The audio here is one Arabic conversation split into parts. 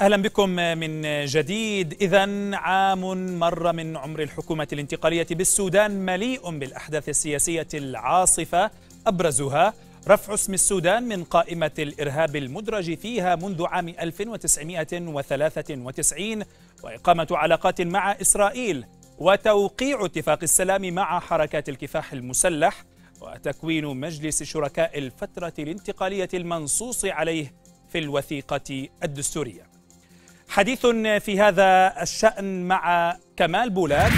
اهلا بكم من جديد اذا عام مر من عمر الحكومه الانتقاليه بالسودان مليء بالاحداث السياسيه العاصفه ابرزها رفع اسم السودان من قائمة الإرهاب المدرج فيها منذ عام 1993 وإقامة علاقات مع إسرائيل وتوقيع اتفاق السلام مع حركات الكفاح المسلح وتكوين مجلس شركاء الفترة الانتقالية المنصوص عليه في الوثيقة الدستورية حديث في هذا الشأن مع كمال بولاد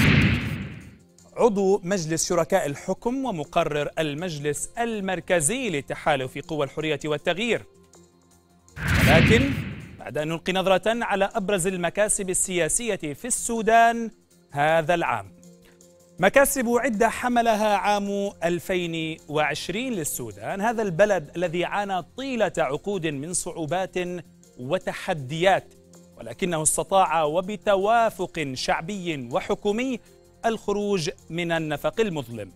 عضو مجلس شركاء الحكم ومقرر المجلس المركزي لتحالف قوى الحرية والتغيير ولكن بعد أن نلقي نظرة على أبرز المكاسب السياسية في السودان هذا العام مكاسب عدة حملها عام 2020 للسودان هذا البلد الذي عانى طيلة عقود من صعوبات وتحديات ولكنه استطاع وبتوافق شعبي وحكومي الخروج من النفق المظلم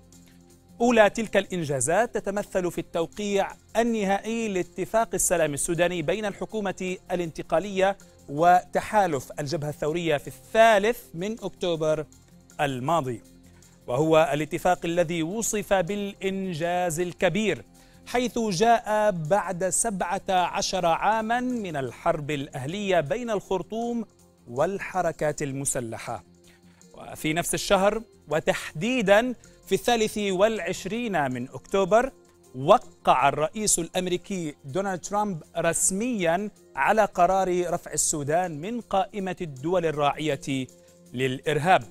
أولى تلك الإنجازات تتمثل في التوقيع النهائي لاتفاق السلام السوداني بين الحكومة الانتقالية وتحالف الجبهة الثورية في الثالث من أكتوبر الماضي وهو الاتفاق الذي وصف بالإنجاز الكبير حيث جاء بعد سبعة عشر عاما من الحرب الأهلية بين الخرطوم والحركات المسلحة وفي نفس الشهر وتحديدا في الثالث والعشرين من أكتوبر وقع الرئيس الامريكي دونالد ترامب رسميا على قرار رفع السودان من قائمه الدول الراعيه للارهاب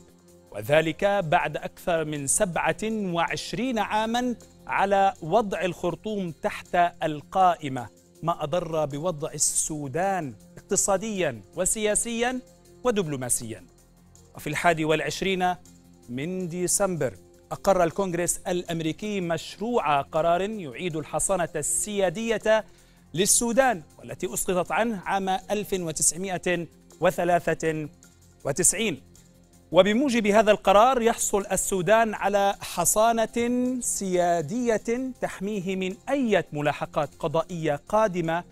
وذلك بعد أكثر من 27 عاما على وضع الخرطوم تحت القائمة ما أضر بوضع السودان اقتصاديا وسياسيا ودبلوماسيا وفي الحادي والعشرين من ديسمبر أقر الكونغرس الأمريكي مشروع قرار يعيد الحصانة السيادية للسودان والتي أسقطت عنه عام 1993 وبموجب هذا القرار يحصل السودان على حصانة سيادية تحميه من أي ملاحقات قضائية قادمة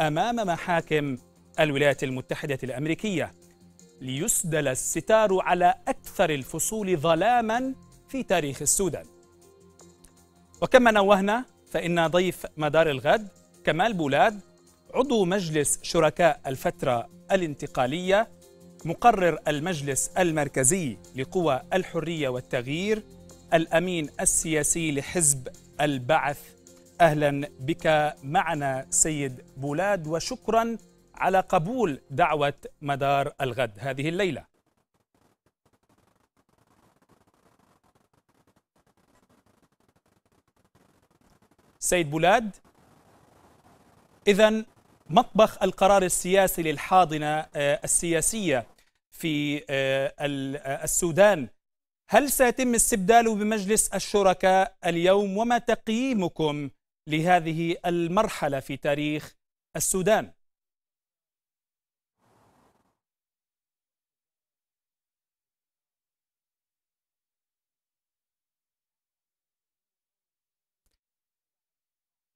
أمام محاكم الولايات المتحدة الأمريكية ليسدل الستار على أكثر الفصول ظلاما في تاريخ السودان وكما نوهنا فإن ضيف مدار الغد كمال بولاد عضو مجلس شركاء الفترة الانتقالية مقرر المجلس المركزي لقوى الحرية والتغيير الأمين السياسي لحزب البعث أهلا بك معنا سيد بولاد وشكرا على قبول دعوة مدار الغد هذه الليلة سيد بولاد إذا مطبخ القرار السياسي للحاضنة آه، السياسية في آه، آه، السودان هل سيتم استبداله بمجلس الشركاء اليوم وما تقييمكم لهذه المرحلة في تاريخ السودان؟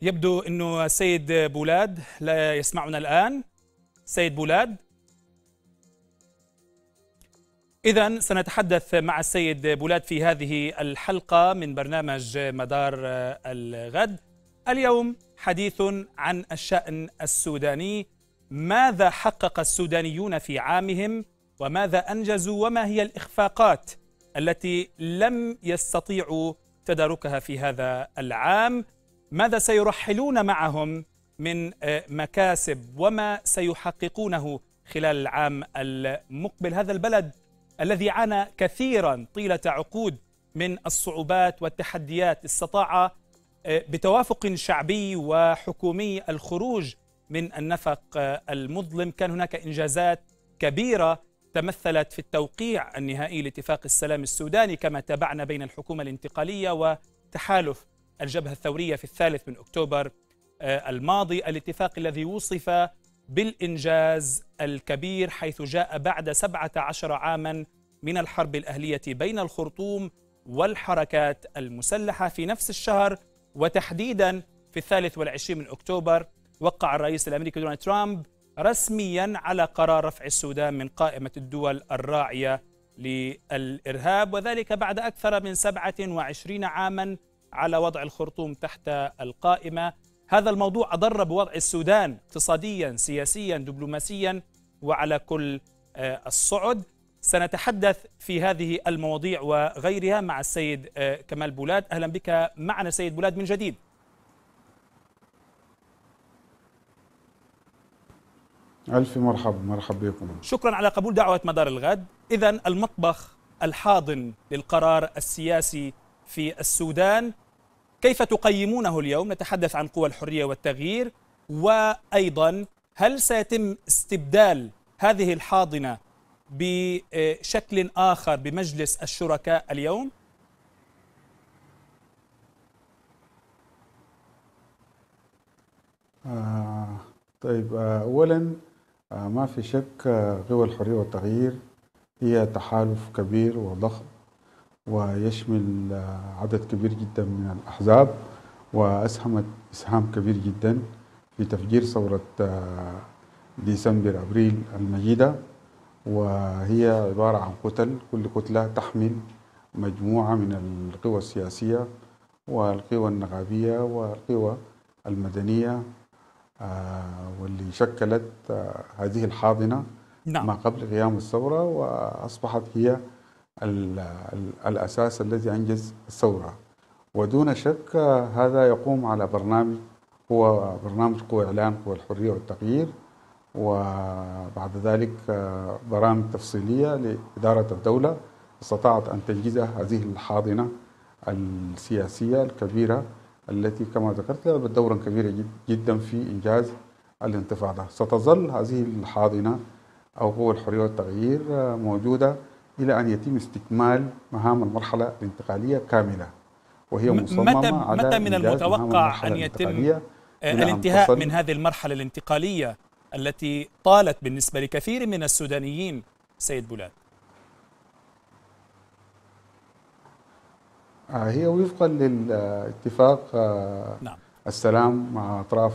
يبدو انه سيد بولاد لا يسمعنا الان سيد بولاد إذا سنتحدث مع السيد بولاد في هذه الحلقة من برنامج مدار الغد اليوم حديث عن الشأن السوداني ماذا حقق السودانيون في عامهم وماذا أنجزوا وما هي الإخفاقات التي لم يستطيعوا تداركها في هذا العام ماذا سيرحلون معهم من مكاسب وما سيحققونه خلال العام المقبل هذا البلد الذي عانى كثيرا طيلة عقود من الصعوبات والتحديات استطاع آه، بتوافق شعبي وحكومي الخروج من النفق آه، المظلم كان هناك إنجازات كبيرة تمثلت في التوقيع النهائي لاتفاق السلام السوداني كما تابعنا بين الحكومة الانتقالية وتحالف الجبهة الثورية في الثالث من أكتوبر آه، الماضي الاتفاق الذي وصف بالإنجاز الكبير حيث جاء بعد 17 عاما من الحرب الأهلية بين الخرطوم والحركات المسلحة في نفس الشهر وتحديدا في الثالث والعشرين من أكتوبر وقع الرئيس الأمريكي دونالد ترامب رسميا على قرار رفع السودان من قائمة الدول الراعية للإرهاب وذلك بعد أكثر من 27 عاما على وضع الخرطوم تحت القائمة هذا الموضوع أضر بوضع السودان اقتصاديا سياسيا دبلوماسيا وعلى كل آه، الصعد سنتحدث في هذه المواضيع وغيرها مع السيد آه، كمال بولاد أهلا بك معنا سيد بولاد من جديد ألف مرحب مرحب بكم شكرا على قبول دعوة مدار الغد إذا المطبخ الحاضن للقرار السياسي في السودان كيف تقيمونه اليوم نتحدث عن قوى الحرية والتغيير وأيضا هل سيتم استبدال هذه الحاضنة بشكل آخر بمجلس الشركاء اليوم آه طيب آه، أولا آه ما في شك آه، قوى الحرية والتغيير هي تحالف كبير وضخم ويشمل آه، عدد كبير جدا من الأحزاب وأسهمت إسهام كبير جدا في تفجير ثورة آه، ديسمبر أبريل المجيدة وهي عبارة عن كتل كل كتلة تحمل مجموعة من القوى السياسية والقوى النقابيه والقوى المدنية آه، واللي شكلت هذه الحاضنة نعم. ما قبل قيام الثورة وأصبحت هي الأساس الذي أنجز الثورة ودون شك هذا يقوم على برنامج هو برنامج قوى الإعلام قوى الحرية والتغيير وبعد ذلك برامج تفصيلية لإدارة الدولة استطاعت أن تنجزها هذه الحاضنة السياسية الكبيرة التي كما ذكرت لعبت دورا كبيرا جدا في إنجاز الانتفاضة ستظل هذه الحاضنة أو قوى الحرية والتغيير موجودة إلى أن يتم استكمال مهام المرحلة الانتقالية كاملة وهي مصممة متى على متى من المتوقع أن يتم آه، الانتهاء أن من هذه المرحلة الانتقالية التي طالت بالنسبة لكثير من السودانيين سيد بولاد آه، هي وفقا للاتفاق آه، نعم. السلام مع أطراف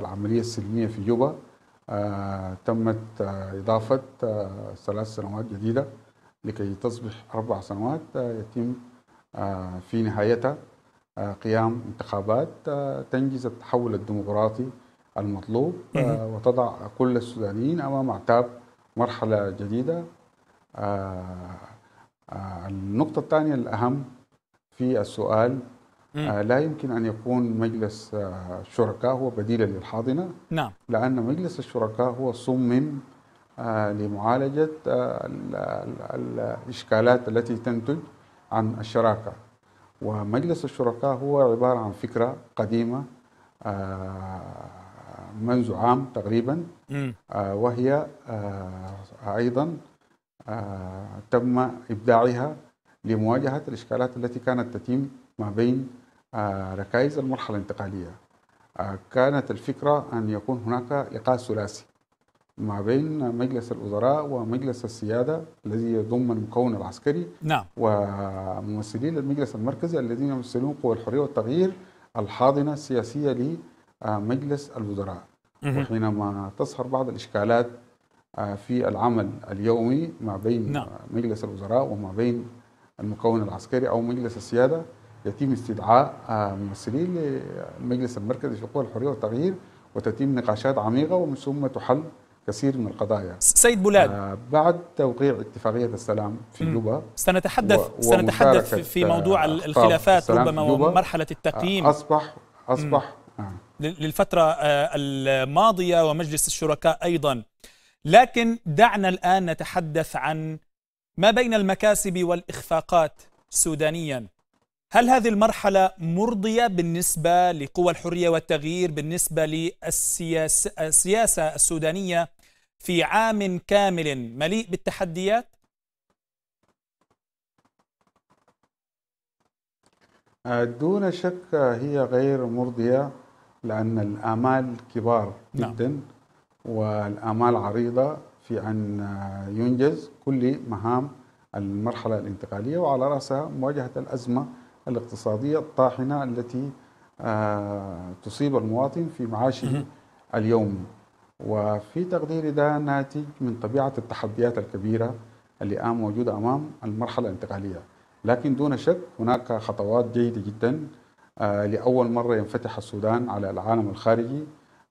العملية السلمية في جوبا تمت إضافة ثلاث سنوات جديدة لكي تصبح أربع سنوات آه، يتم آه، في نهايتها آه، قيام انتخابات تنجز التحول الديمقراطي المطلوب وتضع كل السودانيين أمام اعتاب مرحلة جديدة النقطة الثانية الأهم في السؤال لا يمكن أن يكون مجلس الشركاء هو بديلا للحاضنة نعم. لأن مجلس الشركاء هو صمم آه، لمعالجة آه، الإشكالات التي تنتج عن الشراكة ومجلس الشركاء هو عبارة عن فكرة قديمة آه، منذ عام تقريبا وهي أيضا تم إبداعها لمواجهة الإشكالات التي كانت تتم ما بين ركائز المرحلة الانتقالية كانت الفكرة أن يكون هناك إيقاع ثلاثي ما بين مجلس الوزراء ومجلس السياده الذي يضم المكون العسكري نعم وممثلين المجلس المركزي الذين يمثلون قوى الحريه والتغيير الحاضنه السياسيه لمجلس الوزراء وحينما تظهر بعض الاشكالات آه، في العمل اليومي ما بين نعم. مجلس الوزراء وما بين المكون العسكري او مجلس السياده يتم استدعاء آه، ممثلين للمجلس المركزي في قوى الحريه والتغيير وتتم نقاشات عميقه ومن ثم تحل كثير من القضايا سيد بولاد آه بعد توقيع اتفاقية السلام في جوبا سنتحدث و سنتحدث في موضوع آه، الخلافات ربما ومرحلة التقييم آه أصبح أصبح آه للفترة آه الماضية ومجلس الشركاء أيضا لكن دعنا الآن نتحدث عن ما بين المكاسب والإخفاقات سودانيا هل هذه المرحلة مرضية بالنسبة لقوى الحرية والتغيير بالنسبة للسياسة السودانية في عام كامل مليء بالتحديات دون شك هي غير مرضية لأن الآمال كبار نعم. جدا نعم. والآمال عريضة في أن ينجز كل مهام المرحلة الانتقالية وعلى رأسها مواجهة الأزمة الاقتصادية الطاحنة التي آه، تصيب المواطن في معاشه اليومي وفي تقديري ده ناتج من طبيعة التحديات الكبيرة اللي الآن موجودة أمام المرحلة الانتقالية لكن دون شك هناك خطوات جيدة جدا آه، لأول مرة ينفتح السودان على العالم الخارجي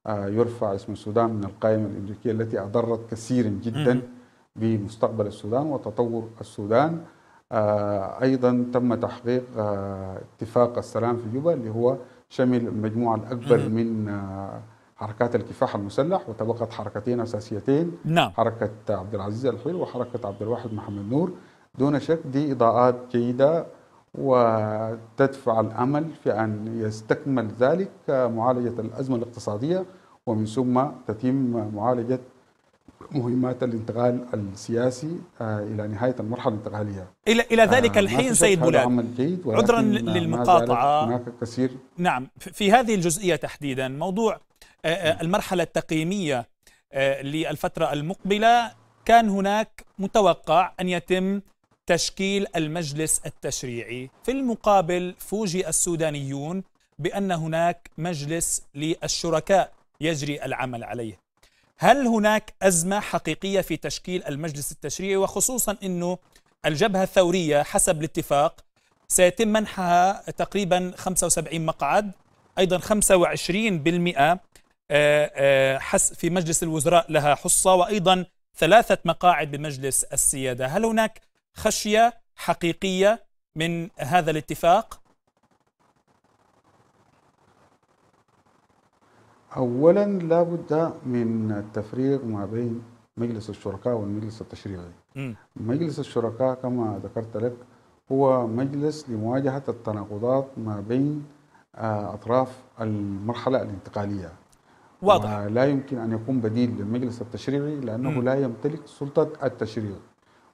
آه، يرفع اسم السودان من القائمة الأمريكية التي أضرت كثيرا جدا بمستقبل السودان وتطور السودان آه، أيضا تم تحقيق اتفاق السلام في جوبا اللي هو شمل المجموعة الأكبر من حركات الكفاح المسلح وتبقت حركتين اساسيتين نعم حركه عبد العزيز الحيل وحركه عبد الواحد محمد نور دون شك دي اضاءات جيده وتدفع الامل في ان يستكمل ذلك معالجه الازمه الاقتصاديه ومن ثم تتم معالجه مهمات الانتقال السياسي آه، الى نهايه المرحله الانتقاليه الى الى آه، ذلك الحين سيد بولاد عذرا للمقاطعه هناك كثير نعم في هذه الجزئيه تحديدا موضوع آه، آه، المرحلة التقييمية آه، للفترة المقبلة كان هناك متوقع أن يتم تشكيل المجلس التشريعي في المقابل فوجئ السودانيون بأن هناك مجلس للشركاء يجري العمل عليه هل هناك أزمة حقيقية في تشكيل المجلس التشريعي وخصوصا أنه الجبهة الثورية حسب الاتفاق سيتم منحها تقريبا 75 مقعد أيضا 25% آه، آه، في مجلس الوزراء لها حصة وأيضا ثلاثة مقاعد بمجلس السيادة هل هناك خشية حقيقية من هذا الاتفاق؟ أولا لا بد من التفريق ما بين مجلس الشركاء والمجلس التشريعي م. مجلس الشركاء كما ذكرت لك هو مجلس لمواجهة التناقضات ما بين آه، أطراف المرحلة الانتقالية واضح آه، لا يمكن أن يكون بديل للمجلس التشريعي لأنه م. لا يمتلك سلطة التشريع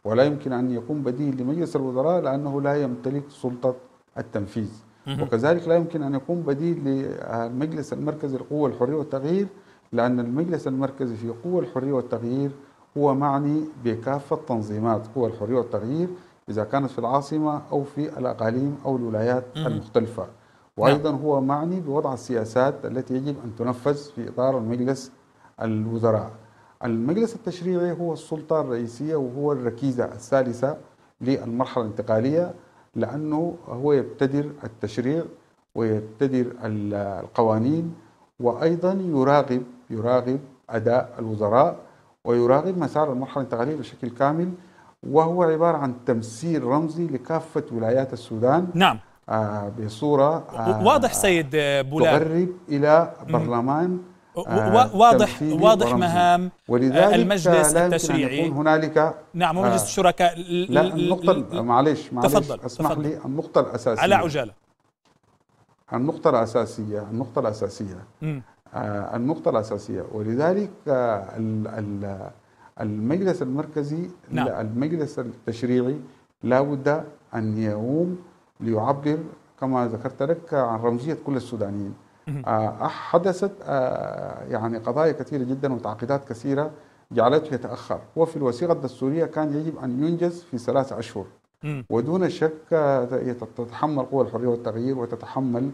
ولا يمكن أن يكون بديل لمجلس الوزراء لأنه لا يمتلك سلطة التنفيذ م. وكذلك لا يمكن أن يكون بديل للمجلس المركزي للقوة الحرية والتغيير لأن المجلس المركزي في قوة الحرية والتغيير هو معني بكافة تنظيمات قوى الحرية والتغيير إذا كانت في العاصمة أو في الأقاليم أو الولايات المختلفة نعم. وأيضا هو معني بوضع السياسات التي يجب أن تنفذ في إطار المجلس الوزراء المجلس التشريعي هو السلطة الرئيسية وهو الركيزة الثالثة للمرحلة الانتقالية لأنه هو يبتدر التشريع ويبتدر القوانين وأيضا يراقب يراقب أداء الوزراء ويراقب مسار المرحلة الانتقالية بشكل كامل وهو عبارة عن تمثيل رمزي لكافة ولايات السودان نعم آه، بصوره آه، واضح سيد آه، بولاد تقرب الى برلمان واضح واضح مهام المجلس التشريعي يكون هنالك نعم مجلس الشركاء لا النقطة معلش معلش تفضل اسمح لي النقطة الأساسية على عجالة النقطة الأساسية النقطة الأساسية النقطة الأساسية ولذلك المجلس المركزي نعم. المجلس التشريعي لابد أن يقوم ليعبر كما ذكرت لك عن رمزية كل السودانيين آه، حدثت آه، يعني قضايا كثيرة جدا وتعقيدات كثيرة جعلته يتأخر وفي الوثيقة الدستورية كان يجب أن ينجز في ثلاثة أشهر ودون شك آه، تتحمل قوى الحرية والتغيير وتتحمل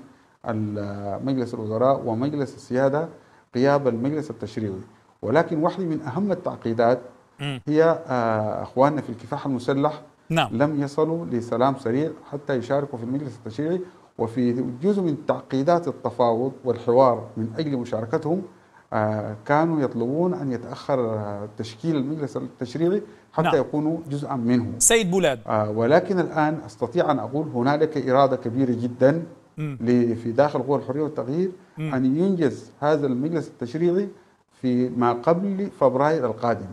مجلس الوزراء ومجلس السيادة غياب المجلس التشريعي ولكن واحدة من أهم التعقيدات هي أخواننا في الكفاح المسلح نعم. لم يصلوا لسلام سريع حتى يشاركوا في المجلس التشريعي وفي جزء من تعقيدات التفاوض والحوار من أجل مشاركتهم آه، كانوا يطلبون أن يتأخر آه، تشكيل المجلس التشريعي حتى نعم. يكونوا جزءا منه سيد بولاد آه، ولكن الآن أستطيع أن أقول هنالك إرادة كبيرة جدا م. في داخل قوى الحرية والتغيير م. أن ينجز هذا المجلس التشريعي في ما قبل فبراير القادم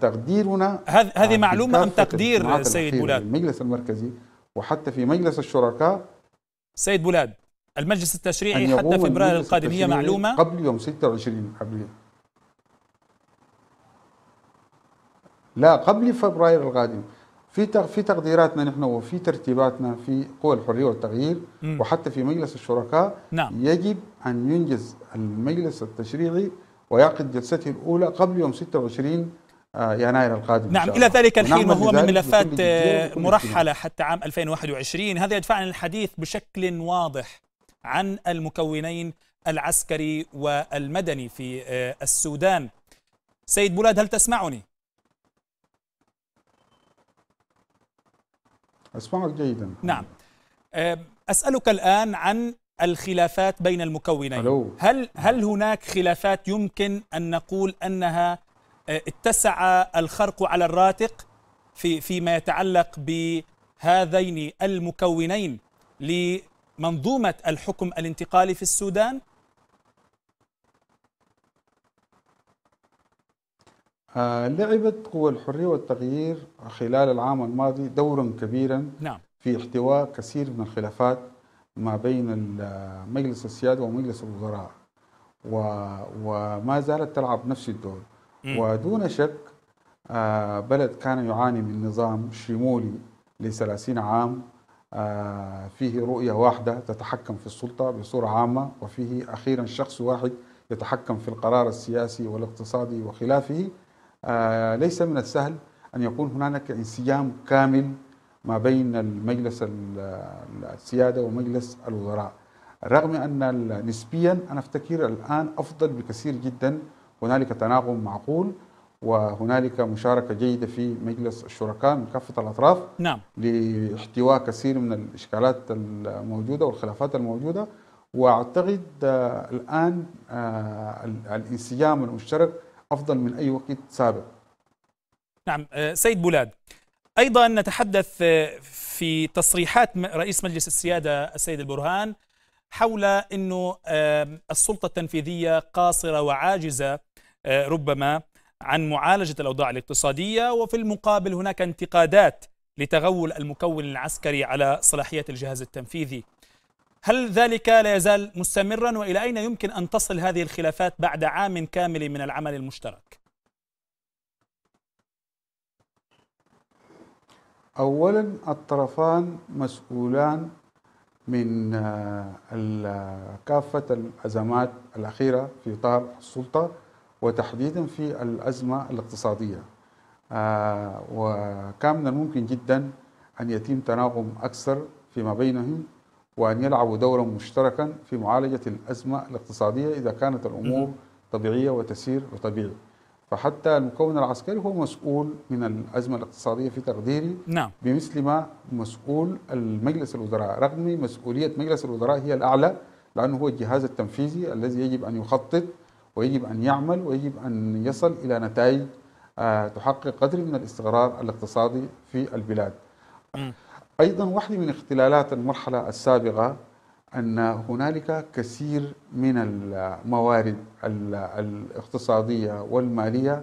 تقديرنا هذه آه، معلومة أم تقدير سيد بولاد؟ المجلس المركزي وحتى في مجلس الشركاء سيد بولاد المجلس التشريعي حتى فبراير القادم هي معلومة قبل يوم 26 أبريل لا قبل فبراير القادم في في تقديراتنا نحن وفي ترتيباتنا في قوى الحريه والتغيير م. وحتى في مجلس الشركاء نعم. يجب ان ينجز المجلس التشريعي ويعقد جلسته الاولى قبل يوم 26 آه، يناير القادم نعم إلى ذلك الحين وهو من ملفات آه، مرحلة حتى عام 2021 هذا يدفعنا للحديث بشكل واضح عن المكونين العسكري والمدني في آه، السودان سيد بولاد هل تسمعني؟ أسمعك جيدا نعم أسألك الآن عن الخلافات بين المكونين هل هل هناك خلافات يمكن أن نقول أنها اتسع الخرق على الراتق في فيما يتعلق بهذين المكونين لمنظومة الحكم الانتقالي في السودان آه، لعبت قوى الحرية والتغيير خلال العام الماضي دورا كبيرا نعم. في احتواء كثير من الخلافات ما بين مجلس السيادة ومجلس الوزراء وما زالت تلعب نفس الدور ودون شك آه، بلد كان يعاني من نظام شمولي لثلاثين عام آه، فيه رؤية واحدة تتحكم في السلطة بصورة عامة وفيه أخيرا شخص واحد يتحكم في القرار السياسي والاقتصادي وخلافه آه، ليس من السهل أن يكون هنالك انسجام كامل ما بين المجلس السيادة ومجلس الوزراء رغم أن نسبيا أنا أفتكر الآن أفضل بكثير جدا هنالك تناغم معقول وهنالك مشاركه جيده في مجلس الشركاء من كافه الاطراف نعم لاحتواء كثير من الاشكالات الموجوده والخلافات الموجوده واعتقد آه، الان آه، الانسجام المشترك افضل من اي وقت سابق نعم آه، سيد بولاد ايضا نتحدث في تصريحات رئيس مجلس السياده السيد البرهان حول انه السلطه التنفيذيه قاصره وعاجزه آه، ربما عن معالجه الاوضاع الاقتصاديه وفي المقابل هناك انتقادات لتغول المكون العسكري على صلاحيه الجهاز التنفيذي. هل ذلك لا يزال مستمرا والى اين يمكن ان تصل هذه الخلافات بعد عام كامل من العمل المشترك؟ اولا الطرفان مسؤولان من آه، كافة الأزمات الأخيرة في إطار السلطة وتحديدا في الأزمة الاقتصادية آه، وكان من الممكن جدا أن يتم تناغم أكثر فيما بينهم وأن يلعبوا دورا مشتركا في معالجة الأزمة الاقتصادية إذا كانت الأمور طبيعية وتسير وطبيعي فحتى المكون العسكري هو مسؤول من الأزمة الاقتصادية في تقديري نعم. بمثل ما مسؤول المجلس الوزراء رغم مسؤولية مجلس الوزراء هي الأعلى لأنه هو الجهاز التنفيذي الذي يجب أن يخطط ويجب أن يعمل ويجب أن يصل إلى نتائج آه، تحقق قدر من الاستقرار الاقتصادي في البلاد م. أيضا واحدة من اختلالات المرحلة السابقة أن هنالك كثير من الموارد الاقتصادية والمالية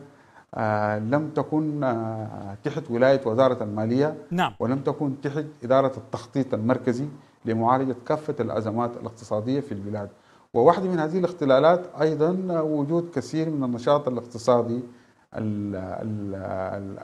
آه، لم تكن آه، تحت ولاية وزارة المالية نعم. ولم تكن تحت إدارة التخطيط المركزي لمعالجة كافة الأزمات الاقتصادية في البلاد وواحدة من هذه الاختلالات أيضا وجود كثير من النشاط الاقتصادي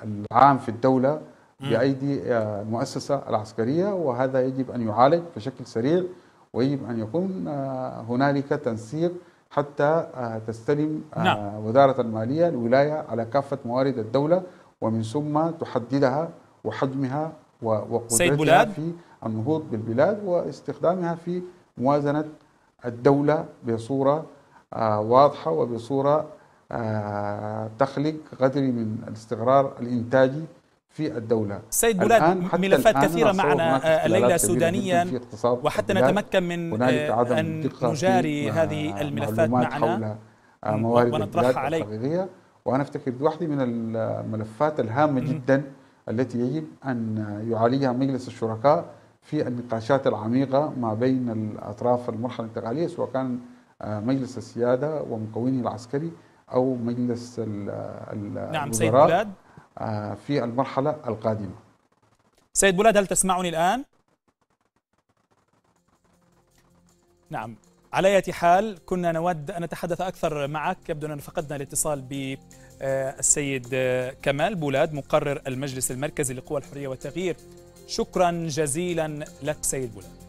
العام في الدولة بأيدي آه، المؤسسة العسكرية وهذا يجب أن يعالج بشكل سريع ويجب أن يكون آه، هنالك تنسيق حتى آه، تستلم آه، نعم. وزارة المالية الولاية على كافة موارد الدولة ومن ثم تحددها وحجمها وقدرتها في النهوض بالبلاد واستخدامها في موازنة الدولة بصورة واضحة وبصورة تخلق قدر من الاستقرار الإنتاجي في الدولة سيد بولاد ملفات كثيرة معنا آه، الليلة سودانيا وحتى نتمكن من آه، أن نجاري هذه الملفات معنا آه، موارد ونطرحها عليك وأنا أفتكر واحدة من الملفات الهامة جدا التي يجب أن يعالجها مجلس الشركاء في النقاشات العميقة ما بين الأطراف المرحلة الانتقالية سواء كان مجلس السيادة ومكونه العسكري أو مجلس نعم سيد بولاد آه، في المرحلة القادمة سيد بولاد هل تسمعني الآن؟ نعم على أي حال كنا نود أن نتحدث أكثر معك يبدو أننا فقدنا الاتصال ب السيد آه، كمال بولاد مقرر المجلس المركزي لقوى الحرية والتغيير شكرا جزيلا لك سيد بولاد